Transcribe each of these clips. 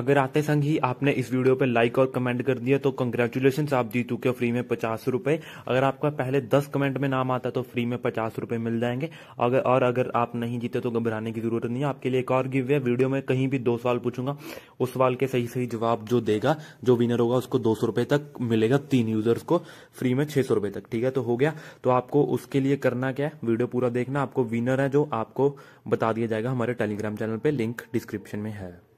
अगर आते संग ही आपने इस वीडियो पे लाइक और कमेंट कर दिया तो कंग्रेचुलेशन आप जीत चुके हो फ्री में पचास रूपये अगर आपका पहले दस कमेंट में नाम आता तो फ्री में पचास रूपये मिल जाएंगे अगर और अगर आप नहीं जीते तो घबराने की जरूरत नहीं है आपके लिए एक और गिव है वीडियो में कहीं भी दो सवाल पूछूंगा उस सवाल के सही सही जवाब जो देगा जो विनर होगा उसको दो रुपए तक मिलेगा तीन यूजर्स को फ्री में छह रुपए तक ठीक है तो हो गया तो आपको उसके लिए करना क्या है वीडियो पूरा देखना आपको विनर है जो आपको बता दिया जाएगा हमारे टेलीग्राम चैनल पर लिंक डिस्क्रिप्शन में है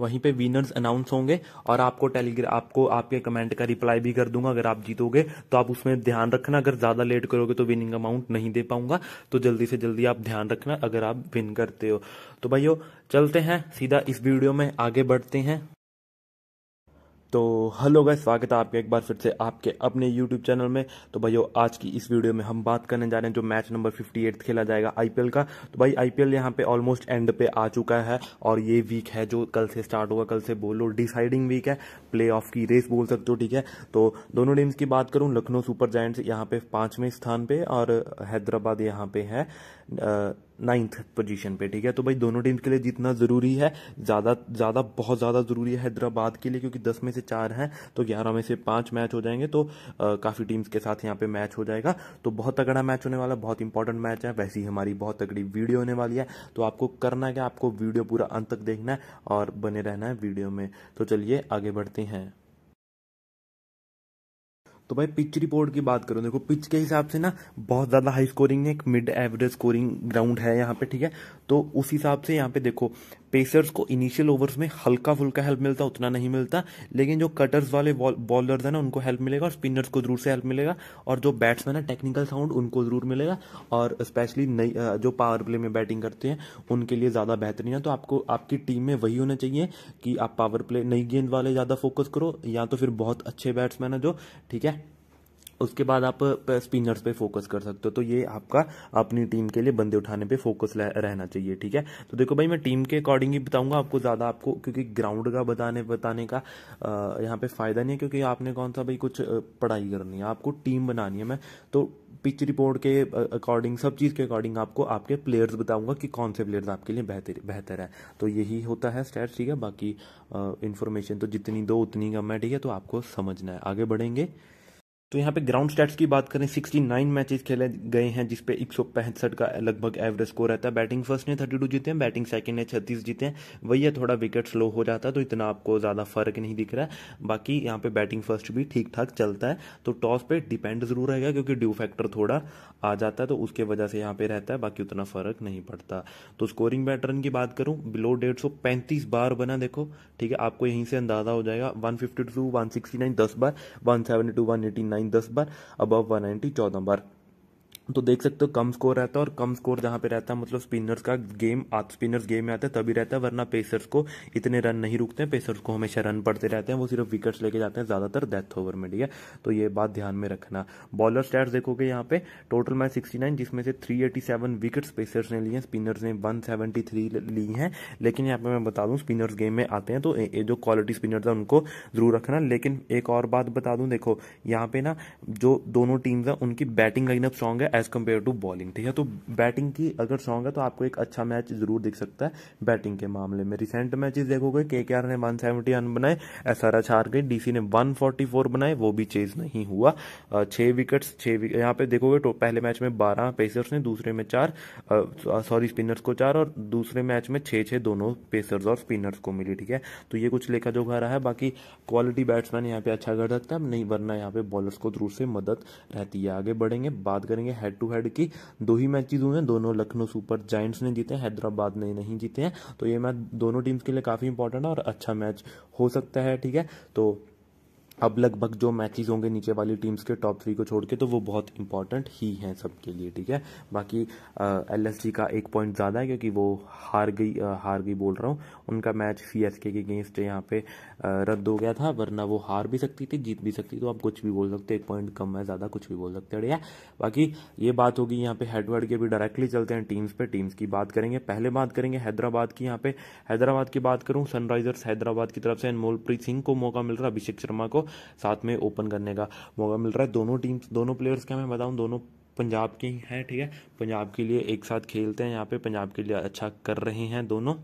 वहीं पे विनर्स अनाउंस होंगे और आपको टेलीग्राम आपको आपके कमेंट का रिप्लाई भी कर दूंगा अगर आप जीतोगे तो आप उसमें ध्यान रखना अगर ज़्यादा लेट करोगे तो विनिंग अमाउंट नहीं दे पाऊंगा तो जल्दी से जल्दी आप ध्यान रखना अगर आप विन करते हो तो भाइयों चलते हैं सीधा इस वीडियो में आगे बढ़ते हैं तो हेलो गाइस स्वागत है आपके एक बार फिर से आपके अपने यूट्यूब चैनल में तो भाई आज की इस वीडियो में हम बात करने जा रहे हैं जो मैच नंबर 58 खेला जाएगा आईपीएल का तो भाई आईपीएल यहाँ पे ऑलमोस्ट एंड पे आ चुका है और ये वीक है जो कल से स्टार्ट होगा कल से बोलो डिसाइडिंग वीक है प्ले की रेस बोल सकते हो ठीक है तो दोनों टीम्स की बात करूँ लखनऊ सुपर जायंट्स यहाँ पे पाँचवें स्थान पे और हैदराबाद यहाँ पे है नाइन्थ पोजीशन पे ठीक है तो भाई दोनों टीम के लिए जीतना ज़रूरी है ज़्यादा ज़्यादा बहुत ज़्यादा ज़रूरी है हैदराबाद के लिए क्योंकि दस में से चार हैं तो ग्यारह में से पांच मैच हो जाएंगे तो काफ़ी टीम्स के साथ यहाँ पे मैच हो जाएगा तो बहुत तगड़ा मैच होने वाला बहुत इंपॉर्टेंट मैच है वैसी हमारी बहुत तगड़ी वीडियो होने वाली है तो आपको करना क्या आपको वीडियो पूरा अंत तक देखना है और बने रहना है वीडियो में तो चलिए आगे बढ़ते हैं तो भाई पिच रिपोर्ट की बात करो देखो पिच के हिसाब से ना बहुत ज़्यादा हाई स्कोरिंग है एक मिड एवरेज स्कोरिंग ग्राउंड है यहाँ पे ठीक है तो उस हिसाब से यहाँ पे देखो पेसर्स को इनिशियल ओवर्स में हल्का फुल्का हेल्प मिलता उतना नहीं मिलता लेकिन जो कटर्स वाले बॉलर्स हैं ना उनको हेल्प मिलेगा और स्पिनर्स को जरूर से हेल्प मिलेगा और जो बैट्समैन है टेक्निकल साउंड उनको जरूर मिलेगा और स्पेशली नई जो पावर प्ले में बैटिंग करते हैं उनके लिए ज़्यादा बेहतरीन है तो आपको आपकी टीम में वही होना चाहिए कि आप पावर प्ले नई गेंद वाले ज़्यादा फोकस करो या तो फिर बहुत अच्छे बैट्समैन है जो ठीक है उसके बाद आप स्पिनर्स पे फोकस कर सकते हो तो ये आपका अपनी टीम के लिए बंदे उठाने पे फोकस रहना चाहिए ठीक है तो देखो भाई मैं टीम के अकॉर्डिंग ही बताऊंगा आपको ज़्यादा आपको क्योंकि ग्राउंड का बताने बताने का यहाँ पे फ़ायदा नहीं है क्योंकि आपने कौन सा भाई कुछ पढ़ाई करनी है आपको टीम बनानी है मैं तो पिच रिपोर्ट के अकॉर्डिंग सब चीज़ के अकॉर्डिंग आपको आपके प्लेयर्स बताऊंगा कि कौन से प्लेयर्स आपके लिए बेहतर बेहतर है तो यही होता है स्टैट ठीक है बाकी इन्फॉर्मेशन तो जितनी दो उतनी कम है ठीक है तो आपको समझना है आगे बढ़ेंगे तो यहाँ पे ग्राउंड स्टैट्स की बात करें 69 मैचेस खेले गए हैं जिसपे एक सौ पैंसठ का लगभग एवरेज स्कोर रहता है बैटिंग फर्स्ट ने 32 जीते हैं बैटिंग सेकंड ने 36 जीते हैं वही है थोड़ा विकेट स्लो हो जाता है तो इतना आपको ज़्यादा फर्क नहीं दिख रहा है बाकी यहाँ पे बैटिंग फर्स्ट भी ठीक ठाक चलता है तो टॉस पे डिपेंड ज़रूर रहेगा क्योंकि ड्यू फैक्टर थोड़ा आ जाता है तो उसके वजह से यहाँ पे रहता है बाकी उतना फर्क नहीं पड़ता तो स्कोरिंग पैटर्न की बात करूँ बिलो डेढ़ बार बना देखो ठीक है आपको यहीं से अंदाजा हो जाएगा one fifty two one sixty nine दस बार one seventy two one eighty nine nine दस बार अबव वन नाइनटी चौदह बार तो देख सकते हो कम स्कोर रहता है और कम स्कोर जहाँ पे रहता है मतलब स्पिनर्स का गेम स्पिनर्स गेम में आता है तभी रहता है वरना पेसर्स को इतने रन नहीं रुकते हैं पेसर्स को हमेशा रन पड़ते रहते हैं वो सिर्फ विकेट्स लेके जाते हैं ज़्यादातर डेथ ओवर में ठीक है तो ये बात ध्यान में रखना बॉलर स्टैट्स देखोगे यहाँ पे टोटल मैच सिक्सटी नाइन जिसमें से three eighty seven wickets pacers ने लिए हैं स्पिनर्स ने वन थ्री ली है लेकिन यहाँ पे मैं बता दूँ स्पिनर्स गेम में आते हैं तो ये जो क्वालिटी स्पिनर्स हैं उनको जरूर रखना लेकिन एक और बात बता दूँ देखो यहाँ पे ना जो दोनों टीम्स हैं उनकी बैटिंग लाइनअप स्ट्रॉन्ग है एज कम्पेयर टू बॉलिंग ठीक है तो बैटिंग की अगर स्ट्रॉन्ग है तो आपको एक अच्छा मैच जरूर दिख सकता है बैटिंग के मामले में रिसेंट मैचेस देखोगे के के आर ने वन सेवेंटी रन बनाए एस आर एच हार गए डीसी ने वन फोर्टी फोर बनाए वो भी चेज नहीं हुआ छः विकेट्स छः विकेट यहाँ पे देखोगे तो पहले मैच में बारह पेसर्स ने दूसरे में चार सॉरी स्पिनर्स को चार और दूसरे मैच में छः छः दोनों पेसर्स और स्पिनर्स को मिली ठीक है तो ये कुछ लेखा जोखा रहा है बाकी क्वालिटी बैट्समैन यहाँ पे अच्छा कर सकता है नहीं वरना यहाँ पे बॉलर्स को जरूर से मदद रहती है आगे बढ़ेंगे बात करेंगे हेड टू हेड की दो ही मैचेज हुए हैं दोनों लखनऊ सुपर जाइंट्स ने जीते हैं हैदराबाद ने नहीं जीते हैं तो ये मैच दोनों टीम्स के लिए काफ़ी इंपॉर्टेंट है और अच्छा मैच हो सकता है ठीक है तो अब लगभग जो मैचेस होंगे नीचे वाली टीम्स के टॉप थ्री को छोड़ के तो वो बहुत इंपॉर्टेंट ही हैं सबके लिए ठीक है बाकी एल एस का एक पॉइंट ज़्यादा है क्योंकि वो हार गई आ, हार गई बोल रहा हूँ उनका match C S K against यहाँ पे रद्द हो गया था वरना वो हार भी सकती थी जीत भी सकती तो आप कुछ भी बोल सकते एक पॉइंट कम है ज़्यादा कुछ भी बोल सकते हैं बाकी ये बात होगी यहाँ पे हेडवर्ड के भी डायरेक्टली चलते हैं टीम्स पर टीम्स की बात करेंगे पहले बात करेंगे हैदराबाद की यहाँ पे हैदराबाद की बात करूँ सनराइजर्स हैदराबाद की तरफ से अनमोलप्रीत सिंह को मौका मिल रहा अभिषेक शर्मा को साथ में ओपन करने का मौका मिल रहा है दोनों टीम दोनों प्लेयर्स का मैं बताऊँ दोनों पंजाब के ही हैं ठीक है पंजाब के लिए एक साथ खेलते हैं यहाँ पे पंजाब के लिए अच्छा कर रहे हैं दोनों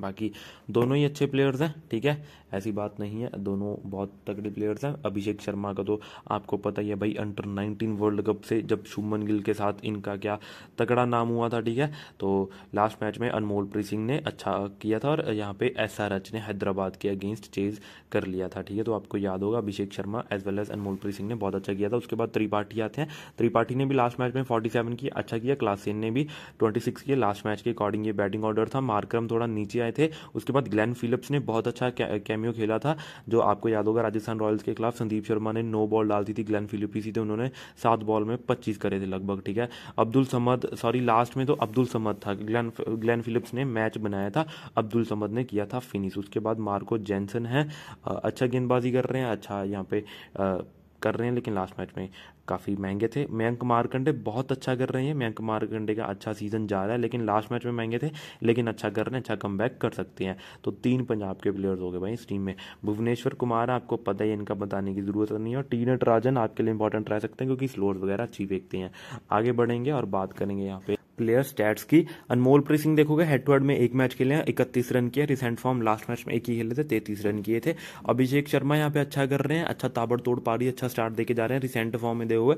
बाकी दोनों ही अच्छे प्लेयर्स हैं ठीक है ऐसी बात नहीं है दोनों बहुत तगड़े प्लेयर्स हैं अभिषेक शर्मा का तो आपको पता ही है भाई अंडर नाइनटीन वर्ल्ड कप से जब शुभमन गिल के साथ इनका क्या तगड़ा नाम हुआ था ठीक है तो लास्ट मैच में अनमोल प्री सिंह ने अच्छा किया था और यहाँ पे एस आर एच ने हैदराबाद के अगेंस्ट चेज कर लिया था ठीक है तो आपको याद होगा Abhishek Sharma as well as Anmolpreet Singh ने बहुत अच्छा किया था उसके बाद त्रिपाठी आते हैं त्रिपाठी ने भी लास्ट मैच में फोर्टी सेवन किया अच्छा किया क्लासेन ने भी ट्वेंटी सिक्स किया लास्ट मैच के अकॉर्डिंग ये बैटिंग ऑर्डर था मार्क्रम थोड़ा नीचे आया आए थे उसके बाद ग्लैन फिलिप्स ने बहुत अच्छा कैमियो खेला था जो आपको याद होगा राजस्थान रॉयल्स के खिलाफ संदीप शर्मा ने नौ बॉल डाल दी थी ग्लैन फिलिप्स ही थे तो उन्होंने सात बॉल में पच्चीस करे थे लगभग ठीक है अब्दुल समद सॉरी लास्ट में तो अब्दुल समद था ग्लैन ग्लैन फिलिप्स ने मैच बनाया था अब्दुल समद ने किया था फिनिश उसके बाद मार्को जेंसन है अच्छा गेंदबाजी कर रहे हैं अच्छा यहाँ पे आ, कर रहे हैं लेकिन लास्ट मैच में काफ़ी महंगे थे मयंक मारकंडे बहुत अच्छा कर रहे हैं मयंक मारकंडे का अच्छा सीजन जा रहा है लेकिन लास्ट मैच में महंगे थे लेकिन अच्छा कर रहे हैं अच्छा कम कर सकते हैं तो तीन पंजाब के प्लेयर्स हो गए भाई इस टीम में भुवनेश्वर कुमार आपको पता ही इनका बताने की ज़रूरत नहीं है और टी राजन आपके लिए इंपॉर्टेंट रह सकते हैं क्योंकि स्लोर वगैरह अच्छी फेंकते हैं आगे बढ़ेंगे और बात करेंगे यहाँ पे प्लेयर स्टैट्स की अनमोल प्री सिंह देखोगे हेड टू हेड में एक मैच खेले हैं इकतीस रन किए रिसेंट फॉर्म लास्ट मैच में एक ही खेले थे तैतीस रन किए थे अभिषेक शर्मा यहाँ पे अच्छा कर रहे हैं अच्छा ताबड़ रही है अच्छा स्टार्ट देके जा रहे हैं रिसेंट फॉर्म में देखोगे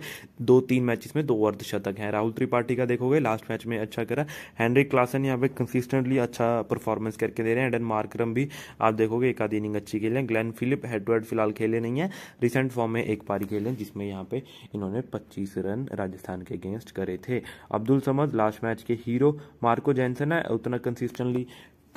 दो तीन मैच में दो अर्धशतक है राहुल त्रिपाठी का देखोगे लास्ट मैच में अच्छा करा हैंनरी क्लासन यहाँ पे कंसिस्टेंटली अच्छा परफॉर्मेंस करके दे रहे हैं एडन मार्क्रम भी आप देखोगे एक आधी इनिंग अच्छी खेले Glenn Phillip head to head फिलहाल खेले नहीं है रिसेंट फॉर्म में एक पारी खेले जिसमें यहाँ पे इन्होंने पच्चीस रन राजस्थान के अगेंस्ट करे थे Abdul Samad last last match के हीरो मार्को जैनसन है उतना कंसिस्टेंटली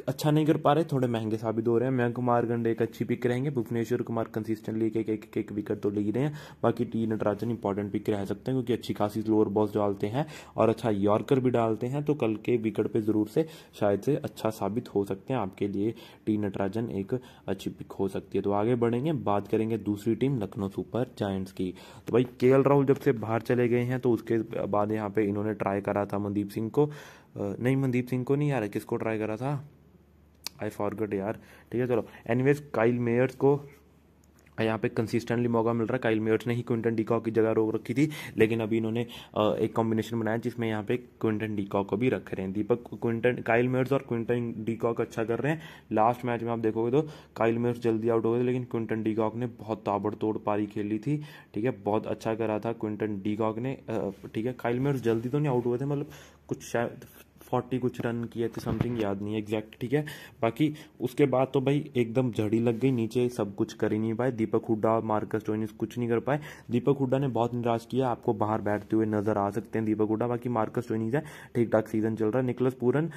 अच्छा नहीं कर पा रहे थोड़े महंगे साबित हो रहे हैं मयंक गंडे एक अच्छी पिक रहेंगे भुवनेश्वर कुमार कंसिस्टेंटली एक एक एक एक विकेट तो ले ही रहे हैं बाकी टी नटराजन इंपॉर्टेंट पिक रह सकते हैं क्योंकि अच्छी खासी लोअर बॉल्स डालते हैं और अच्छा यॉर्कर भी डालते हैं तो कल के विकेट पर ज़रूर से शायद से अच्छा साबित हो सकते हैं आपके लिए टी नटराजन एक अच्छी पिक हो सकती है तो आगे बढ़ेंगे बात करेंगे दूसरी टीम लखनऊ सुपर जायंट्स की तो भाई के राहुल जब से बाहर चले गए हैं तो उसके बाद यहाँ पे इन्होंने ट्राई करा था मनदीप सिंह को नहीं मनदीप सिंह को नहीं यार किसको ट्राई करा था आई फॉरगेट यार ठीक है चलो एनीवेज काइल मेयर्स को यहाँ पे कंसिस्टेंटली मौका मिल रहा है काइल मेयर्स ने ही क्विंटन डीकॉक की जगह रोक रखी थी लेकिन अभी इन्होंने एक कॉम्बिनेशन बनाया जिसमें यहाँ पे क्विंटन डीकॉक को भी रख रहे हैं दीपक क्विंटन काइल मेयर्स और क्विंटन डीकॉक अच्छा कर रहे हैं लास्ट मैच में आप देखोगे तो काइल मेयर्स जल्दी आउट हो गए लेकिन क्विंटन डीकॉक ने बहुत ताबड़तोड़ पारी खेली थी ठीक है बहुत अच्छा करा था क्विंटन डीकॉक ने ठीक है काइल मेयर्स जल्दी तो नहीं आउट हुए थे मतलब कुछ शायद फोर्टी कुछ रन किए थे समथिंग याद नहीं है एग्जैक्ट ठीक है बाकी उसके बाद तो भाई एकदम झड़ी लग गई नीचे सब कुछ कर ही नहीं पाए दीपक हुड्डा मार्कस टोइनिस कुछ नहीं कर पाए दीपक हुड्डा ने बहुत निराश किया आपको बाहर बैठते हुए नजर आ सकते हैं दीपक हुड्डा बाकी मार्कस टोइनिस है ठीक ठाक सीजन चल रहा है निकलस पूरन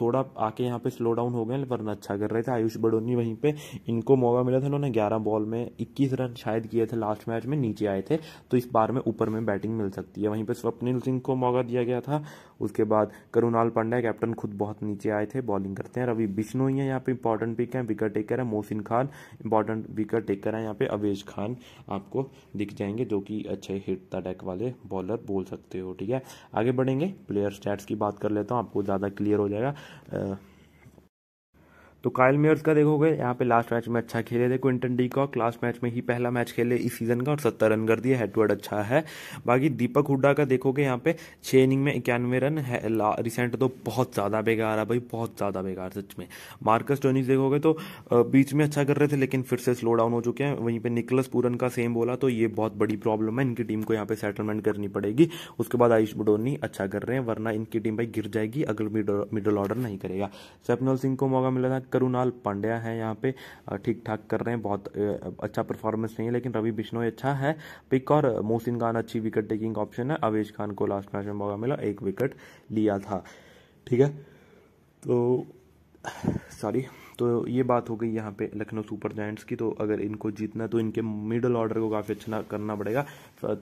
थोड़ा आके यहाँ पे स्लो डाउन हो गए वरना अच्छा कर रहे थे आयुष बडोनी वहीं पर इनको मौका मिला था इन्होंने ग्यारह बॉल में इक्कीस रन शायद किए थे लास्ट मैच में नीचे आए थे तो इस बार में ऊपर में बैटिंग मिल सकती है वहीं पर स्वप्निल सिंह को मौका दिया गया था उसके बाद करुण कृणाल पांड्या कैप्टन खुद बहुत नीचे आए थे बॉलिंग करते हैं रवि बिश्नोई है यहाँ पे इंपॉर्टेंट पिक है विकेट टेकर है Mohsin Khan important wicket taker है यहाँ पे अवेश खान आपको दिख जाएंगे जो कि अच्छे हिट अटैक वाले बॉलर बोल सकते हो ठीक है आगे बढ़ेंगे प्लेयर स्टैट्स की बात कर लेता हूँ आपको ज़्यादा क्लियर हो जाएगा तो कायल मेयर्स का देखोगे यहाँ पे लास्ट मैच में अच्छा खेले थे Quinton de Kock last match में ही पहला मैच खेले इस सीजन का और सत्तर रन कर दिए हेडवर्ड अच्छा है बाकी दीपक हुड्डा का देखोगे यहाँ पे छः इनिंग में इक्यानवे रन है रिसेंट तो बहुत ज़्यादा बेकार है भाई बहुत ज़्यादा बेकार सच में मार्कस टोनिस देखोगे तो बीच में अच्छा कर रहे थे लेकिन फिर से स्लो डाउन हो चुके हैं वहीं पर निकलस पूरन का सेम बोला तो ये बहुत बड़ी प्रॉब्लम है इनकी टीम को यहाँ पे सेटलमेंट करनी पड़ेगी उसके बाद आयुष बडोनी अच्छा कर रहे हैं वरना इनकी टीम भाई गिर जाएगी अगर मिडल ऑर्डर नहीं करेगा स्वप्नल सिंह को मौका मिला था करुणाल पांड्या है यहाँ पे ठीक ठाक कर रहे हैं बहुत अच्छा परफॉर्मेंस नहीं है लेकिन रवि बिश्नोई अच्छा है पिक और मोहसिन खान अच्छी विकेट टेकिंग ऑप्शन है अवेश खान को लास्ट मैच में मौका मिला एक विकेट लिया था ठीक है तो सॉरी तो ये बात हो गई यहाँ पे लखनऊ सुपर जायंट्स की तो अगर इनको जीतना है तो इनके मिडल ऑर्डर को काफ़ी अच्छा करना पड़ेगा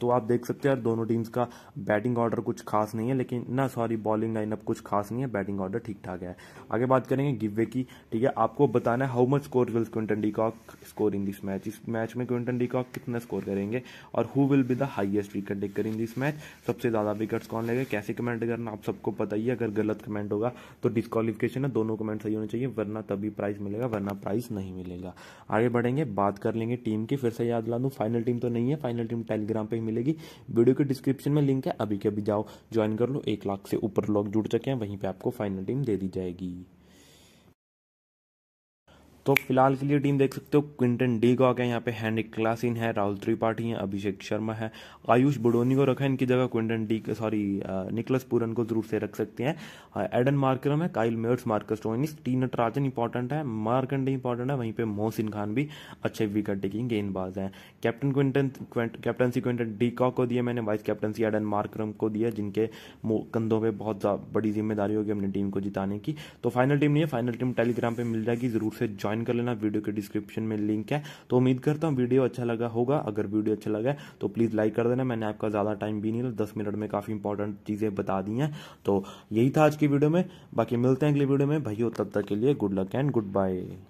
तो आप देख सकते हैं दोनों टीम्स का बैटिंग ऑर्डर कुछ खास नहीं है लेकिन ना सॉरी बॉलिंग लाइनअप कुछ खास नहीं है बैटिंग ऑर्डर ठीक ठाक है आगे बात करेंगे गिवे की ठीक है आपको बताना है how much score will Quinton de Kock score in this match इस मैच में क्विंटन डीकॉक कितना स्कोर करेंगे और who will be the highest wicket taker in this match सबसे ज़्यादा विकेट्स कौन लेगा कैसे कमेंट करना आप सबको पता ही है अगर गलत कमेंट होगा तो डिस्कालिफिकेशन है दोनों कमेंट सही होने चाहिए वरना तभी प्राइस मिलेगा वरना प्राइज़ नहीं मिलेगा आगे बढ़ेंगे बात कर लेंगे टीम की फिर से याद दिला दूँ फाइनल टीम तो नहीं है फाइनल टीम टेलीग्राम पे ही मिलेगी वीडियो के डिस्क्रिप्शन में लिंक है अभी के अभी जाओ ज्वाइन कर लो एक लाख से ऊपर लोग जुड़ चुके हैं वहीं पर आपको फाइनल टीम दे दी जाएगी तो फिलहाल के लिए टीम देख सकते हो क्विंटन डी गॉक है यहाँ पे हैंडिक क्लासिन है राहुल त्रिपाठी है अभिषेक शर्मा है आयुष बुडोनी को रखा है इनकी जगह Quinton de sorry Nicholas Pooran को जरूर से रख सकते हैं एडन मार्करम है Kyle Mayers Marcus Stoinis T Natarajan important है मार्कंडे इंपॉर्टेंट है वहीं पे मोहसिन खान भी अच्छे विकेट टेकिंग गेंदबाज हैं captain Quinton captaincy Quinton de Kock को दिया मैंने वाइस कैप्टनसी एडन मार्क्रम को दिया जिनके कंधों पर बहुत बड़ी जिम्मेदारी होगी अपनी टीम को जिताने की तो फाइनल टीम नहीं है फाइनल टीम टेलीग्राम पर मिल जाएगी जरूर से ज्वाइन ज्वाइन कर लेना वीडियो के डिस्क्रिप्शन में लिंक है तो उम्मीद करता हूँ वीडियो अच्छा लगा होगा अगर वीडियो अच्छा लगा तो प्लीज़ लाइक कर देना मैंने आपका ज़्यादा टाइम भी नहीं लिया दस मिनट में काफ़ी इंपॉर्टेंट चीज़ें बता दी हैं तो यही था आज की वीडियो में बाकी मिलते हैं अगले वीडियो में भाइयों तब तक के लिए good luck and good bye